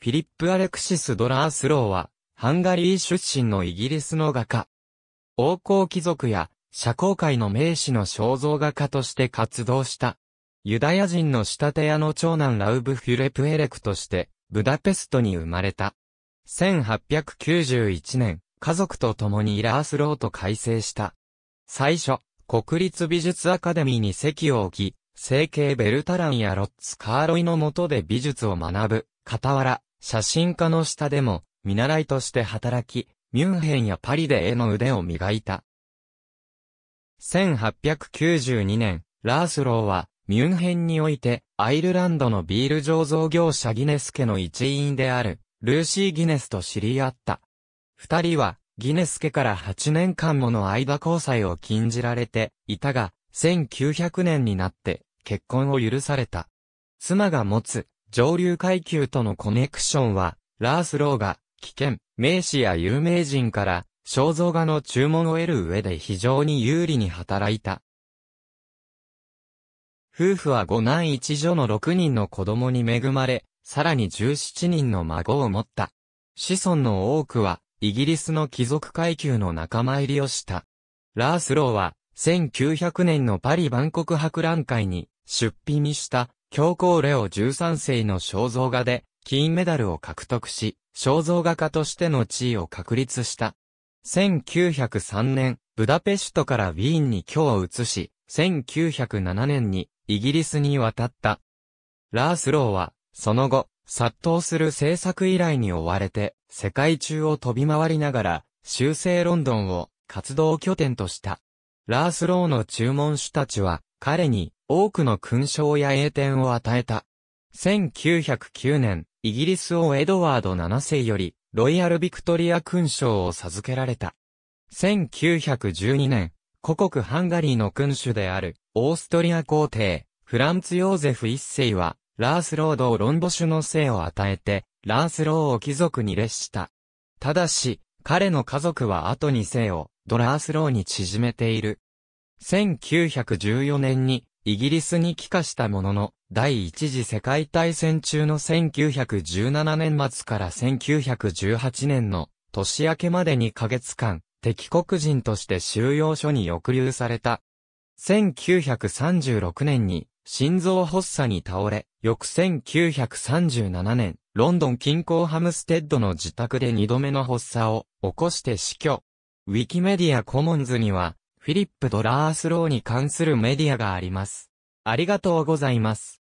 フィリップ・アレクシス・ドラースローは、ハンガリー出身のイギリスの画家。王公貴族や、社交界の名士の肖像画家として活動した。ユダヤ人の仕立て屋の長男ラウブ・フィレプ・エレクとして、ブダペストに生まれた。1891年、家族と共にイラースローと改正した。最初、国立美術アカデミーに席を置き、成形ベルタランやロッツ・カーロイの下で美術を学ぶ、傍ら、写真家の下でも、見習いとして働き、ミュンヘンやパリで絵の腕を磨いた。1892年、ラースローは、ミュンヘンにおいて、アイルランドのビール醸造業者ギネス家の一員である、ルーシー・ギネスと知り合った。二人は、ギネス家から8年間もの間交際を禁じられていたが、1900年になって結婚を許された。妻が持つ上流階級とのコネクションは、ラースローが、危険、名士や有名人から、肖像画の注文を得る上で非常に有利に働いた。夫婦は五男一女の六人の子供に恵まれ、さらに十七人の孫を持った。子孫の多くは、イギリスの貴族階級の仲間入りをした。ラースローは、1900年のパリ万国博覧会に出品した教皇レオ13世の肖像画で金メダルを獲得し、肖像画家としての地位を確立した。1903年、ブダペストからウィーンに居を移し、1907年にイギリスに渡った。ラースローは、その後、殺到する政策依頼に追われて、世界中を飛び回りながら、修正ロンドンを活動拠点とした。ラースローの注文主たちは、彼に、多くの勲章や栄典を与えた。1909年、イギリス王エドワード7世より、ロイヤル・ビクトリア勲章を授けられた。1912年、故国ハンガリーの君主である、オーストリア皇帝、フランツ・ヨーゼフ一世は、ラースロードをロンボシュの姓を与えて、ラースローを貴族に列した。ただし、彼の家族は後に姓を、ドラースローに縮めている。1914年に、イギリスに帰化したものの、第一次世界大戦中の1917年末から1918年の年明けまでにヶ月間、敵国人として収容所に抑留された。1936年に心臓発作に倒れ、翌1937年、ロンドン近郊ハムステッドの自宅で2度目の発作を起こして死去。ウィキメディアコモンズには、フィリップ・ドラースローに関するメディアがあります。ありがとうございます。